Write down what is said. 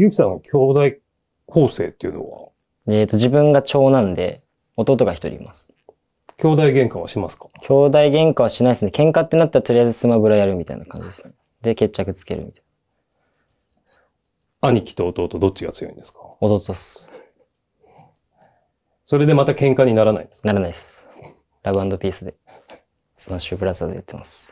龍樹さんの兄弟構成っていうのはえっ、と、自分が長男で、弟が一人います。兄弟喧嘩はしますか兄弟喧嘩はしないですね。喧嘩ってなったらとりあえずスマブラやるみたいな感じですね。で、決着つけるみたいな。兄貴と弟、どっちが強いんですか弟っす。それでまた喧嘩にならないんですかならないです。ラブピースで、スマッシュブラザーでやってます。